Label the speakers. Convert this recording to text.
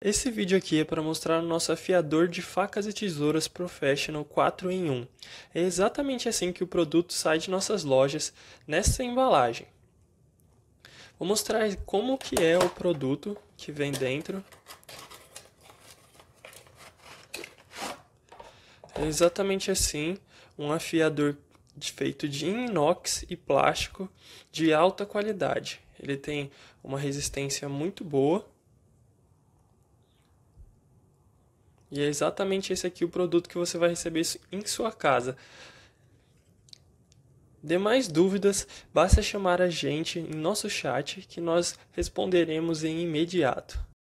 Speaker 1: Esse vídeo aqui é para mostrar o nosso afiador de facas e tesouras Professional 4 em 1. É exatamente assim que o produto sai de nossas lojas nessa embalagem. Vou mostrar como que é o produto que vem dentro. É exatamente assim, um afiador feito de inox e plástico de alta qualidade. Ele tem uma resistência muito boa E é exatamente esse aqui o produto que você vai receber em sua casa. Demais dúvidas, basta chamar a gente em nosso chat que nós responderemos em imediato.